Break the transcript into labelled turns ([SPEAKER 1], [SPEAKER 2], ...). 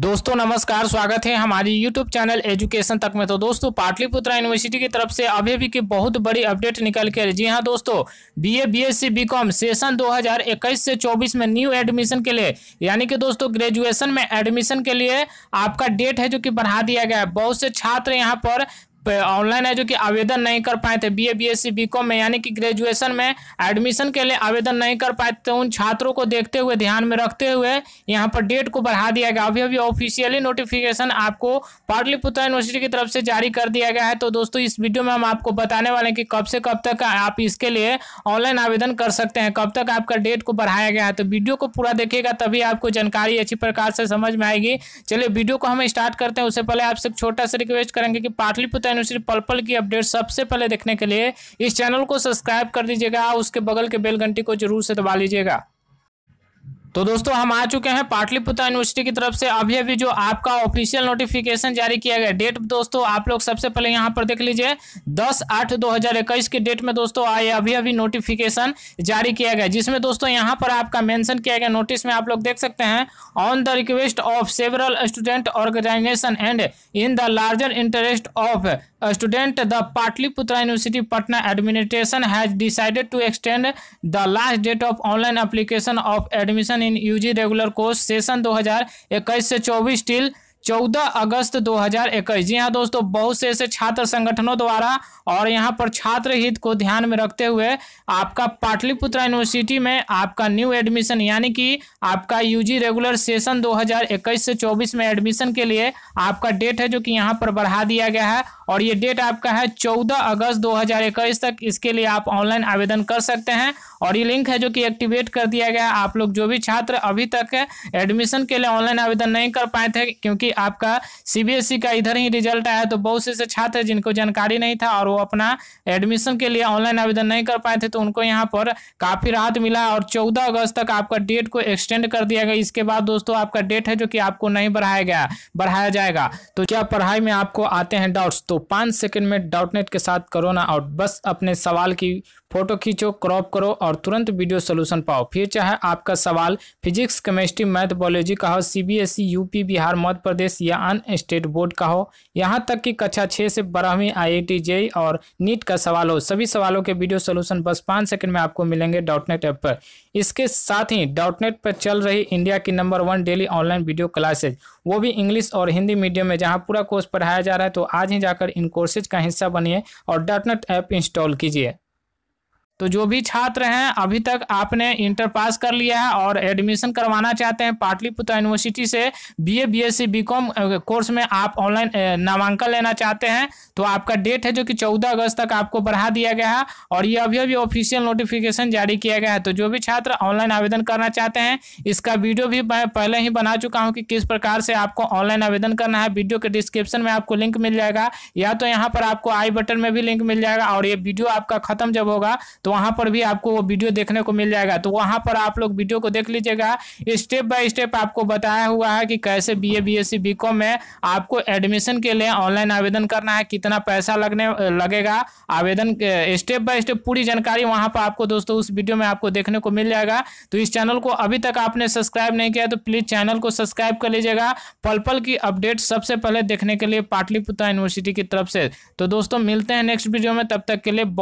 [SPEAKER 1] दोस्तों नमस्कार स्वागत है हमारी यूट्यूब चैनल एजुकेशन तक में तो दोस्तों पाटलिपुत्र यूनिवर्सिटी की तरफ से अभी भी की बहुत बड़ी अपडेट निकल के जी हां दोस्तों बीए बीएससी बीकॉम सेशन 2021 से 24 में न्यू एडमिशन के लिए यानी कि दोस्तों ग्रेजुएशन में एडमिशन के लिए आपका डेट है जो कि बढ़ा दिया गया है बहुत से छात्र यहाँ पर ऑनलाइन है जो कि आवेदन नहीं कर पाए थे B B A C B BCom में यानी कि ग्रेजुएशन में एडमिशन के लिए आवेदन नहीं कर पाए थे उन छात्रों को देखते हुए ध्यान में रखते हुए यहाँ पर डेट को बढ़ा दिया गया अभी अभी ऑफिशियली नोटिफिकेशन आपको पाटलिपुत्र यूनिवर्सिटी की तरफ से जारी कर दिया गया है तो दोस्तों इस वीडियो में हम आपको बताने वाले हैं कि कब से कब तक आप इसके लिए ऑनलाइन आवेदन कर सकते हैं कब तक आपका डेट को बढ़ाया गया है तो वीडियो को पूरा देखिएगा तभी आपको जानकारी अच्छी प्रकार से समझ में आएगी चलिए वीडियो को हम स्टार्ट करते हैं उससे पहले आपसे छोटा सा रिक्वेस्ट करेंगे कि पाटलिपुत्र यूनिवर्सिटी पलपल की अपडेट सबसे पहले देखने के लिए इस चैनल को सब्सक्राइब कर दीजिएगा उसके बगल के बेल घंटी को जरूर से दबा लीजिएगा तो दोस्तों हम आ चुके हैं पाटलिपुत्र यूनिवर्सिटी की तरफ से अभी अभी जो आपका ऑफिशियल नोटिफिकेशन जारी किया गया डेट दोस्तों आप लोग सबसे पहले यहाँ पर देख लीजिए दस आठ दो हजार इक्कीस के डेट में दोस्तों आए अभी अभी नोटिफिकेशन जारी किया गया जिसमें दोस्तों यहां पर आपका मेंशन किया गया नोटिस में आप लोग देख सकते हैं on the request of several student organisation and in the larger interest of student the Pataliputra university Patna administration has decided to extend the last date of online application of admission admission in UG regular course session 2021 से 24 till 14 अगस्त 2021 जी हाँ दोस्तों बहुत से ऐसे छात्र संगठनों द्वारा और यहाँ पर छात्र हित को ध्यान में रखते हुए आपका पाटलिपुत्र यूनिवर्सिटी में आपका न्यू एडमिशन यानी कि आपका यूजी रेगुलर सेशन 2021 से 24 में एडमिशन के लिए आपका डेट है जो कि यहाँ पर बढ़ा दिया गया है और ये डेट आपका है चौदह अगस्त 2021 तक इसके लिए आप ऑनलाइन आवेदन कर सकते हैं और ये लिंक है जो कि एक्टिवेट कर दिया गया है आप लोग जो भी छात्र अभी तक एडमिशन के लिए ऑनलाइन आवेदन नहीं कर पाए थे क्योंकि आपका सीबीएसई e का इधर ही रिजल्ट आया तो बहुत से छात्र जिनको जानकारी नहीं था और वो अपना एडमिशन के लिए ऑनलाइन आवेदन नहीं कर पाए थे तो उनको यहाँ पर काफ़ी राहत मिला और चौदह अगस्त तक आपका डेट को एक्सटेंड कर दिया गया इसके बाद दोस्तों आपका डेट है जो कि आपको नहीं बढ़ाया गया बढ़ाया जाएगा तो क्या पढ़ाई में आपको आते हैं डाउट्स तो पांच सेकंड में डाउटनेट के साथ करो ना और बस अपने सवाल की फोटो खींचो क्रॉप करो और और तुरंत वीडियो सोल्यूशन पाओ फिर चाहे आपका सवाल फिजिक्स केमिस्ट्री मैथ बायोलॉजी का हो सीबीएसई यूपी बिहार मध्य प्रदेश या अन्य स्टेट बोर्ड का हो यहाँ तक कि कक्षा छः से बारहवीं आईआईटी जेई और नीट का सवाल हो सभी सवालों के वीडियो सोल्यूशन बस पाँच सेकेंड में आपको मिलेंगे डॉटनेट ऐप पर इसके साथ ही डॉटनेट पर चल रही इंडिया की number one daily online video classes वो भी इंग्लिश और हिंदी मीडियम में जहाँ पूरा कोर्स पढ़ाया जा रहा है तो आज ही जाकर इन कोर्सेज का हिस्सा बनिए और डॉटनेट ऐप इंस्टॉल कीजिए तो जो भी छात्र हैं अभी तक आपने इंटर पास कर लिया है और एडमिशन करवाना चाहते हैं पाटलिपुत्र यूनिवर्सिटी से बीए बीएससी बीकॉम कोर्स में आप ऑनलाइन नामांकन लेना चाहते हैं तो आपका डेट है जो कि चौदह अगस्त तक आपको बढ़ा दिया गया है और ये अभी अभी ऑफिशियल नोटिफिकेशन जारी किया गया है तो जो भी छात्र ऑनलाइन आवेदन करना चाहते हैं इसका वीडियो भी मैं पहले ही बना चुका हूँ कि किस प्रकार से आपको ऑनलाइन आवेदन करना है वीडियो के डिस्क्रिप्शन में आपको लिंक मिल जाएगा या तो यहाँ पर आपको आई बटन में भी लिंक मिल जाएगा और ये वीडियो आपका खत्म जब होगा तो वहाँ पर भी आपको वो वीडियो देखने को मिल जाएगा तो वहाँ पर आप लोग वीडियो को देख लीजिएगा स्टेप बाय स्टेप आपको बताया हुआ है कि कैसे बी ए बी में आपको एडमिशन के लिए ऑनलाइन आवेदन करना है कितना पैसा लगने लगेगा आवेदन स्टेप बाय स्टेप पूरी जानकारी वहाँ पर आपको दोस्तों उस वीडियो में आपको देखने को मिल जाएगा तो इस चैनल को अभी तक आपने सब्सक्राइब नहीं किया तो प्लीज़ चैनल को सब्सक्राइब कर लीजिएगा पल पल की अपडेट सबसे पहले देखने के लिए पाटलिपुत्र यूनिवर्सिटी की तरफ से तो दोस्तों मिलते हैं नेक्स्ट वीडियो में तब तक के लिए